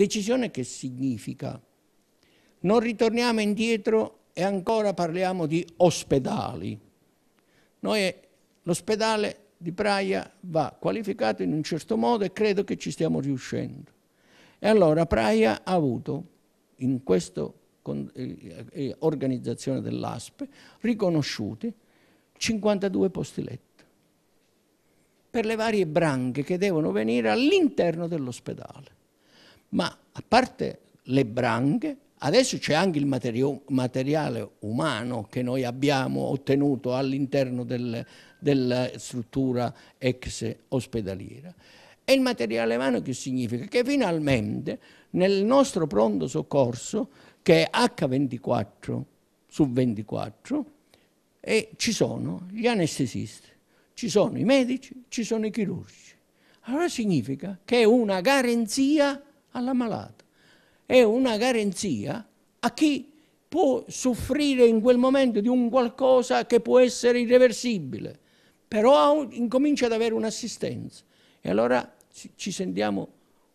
Decisione che significa? Non ritorniamo indietro e ancora parliamo di ospedali. l'ospedale di Praia va qualificato in un certo modo e credo che ci stiamo riuscendo. E allora Praia ha avuto in questa eh, eh, organizzazione dell'ASPE riconosciuti 52 posti letto per le varie branche che devono venire all'interno dell'ospedale ma a parte le branche, adesso c'è anche il materio, materiale umano che noi abbiamo ottenuto all'interno del, della struttura ex ospedaliera. E il materiale umano che significa? Che finalmente nel nostro pronto soccorso, che è H24 su 24, eh, ci sono gli anestesisti, ci sono i medici, ci sono i chirurgi. Allora significa che è una garanzia all'ammalato. È una garanzia a chi può soffrire in quel momento di un qualcosa che può essere irreversibile, però incomincia ad avere un'assistenza. E allora ci sentiamo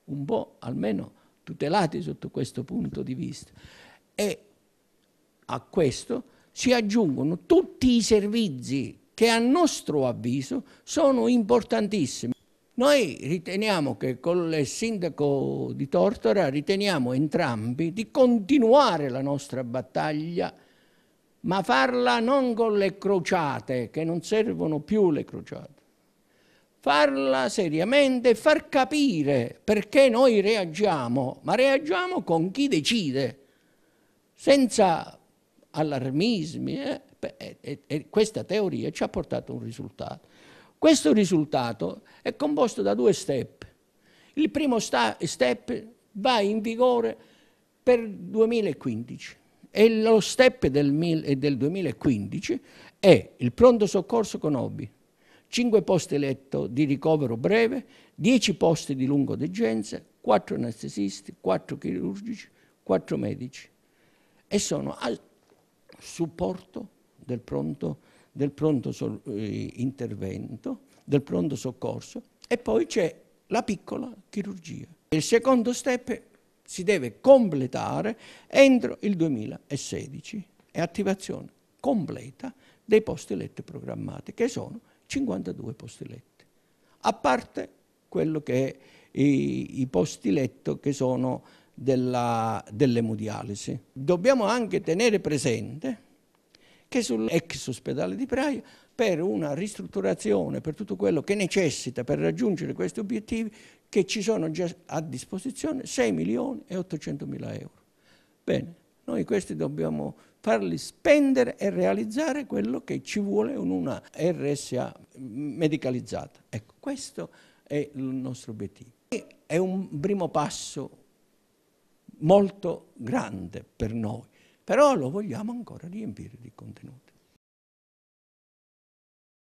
un po' almeno tutelati sotto questo punto di vista. E a questo si aggiungono tutti i servizi che a nostro avviso sono importantissimi. Noi riteniamo che con il sindaco di Tortora riteniamo entrambi di continuare la nostra battaglia ma farla non con le crociate, che non servono più le crociate, farla seriamente, far capire perché noi reagiamo, ma reagiamo con chi decide, senza allarmismi. Eh? E, questa teoria ci ha portato a un risultato. Questo risultato è composto da due step. Il primo step va in vigore per 2015 e lo step del, 2015 eh, è il pronto soccorso con OBI, 5 posti letto di ricovero breve, 10 posti di lungo degenza, 4 anestesisti, 4 chirurgici, 4 medici e sono a supporto del pronto soccorso del pronto, so eh, del pronto soccorso e poi c'è la piccola chirurgia. Il secondo step si deve completare entro il 2016 e attivazione completa dei posti letto programmati che sono 52 posti letto, a parte quello che è i, i posti letto che sono dell'emodialisi. Dell Dobbiamo anche tenere presente che sull'ex ospedale di Praia per una ristrutturazione, per tutto quello che necessita per raggiungere questi obiettivi, che ci sono già a disposizione 6 milioni e 800 mila euro. Bene, noi questi dobbiamo farli spendere e realizzare quello che ci vuole in una RSA medicalizzata. Ecco, questo è il nostro obiettivo. E è un primo passo molto grande per noi però lo vogliamo ancora riempire di contenuti.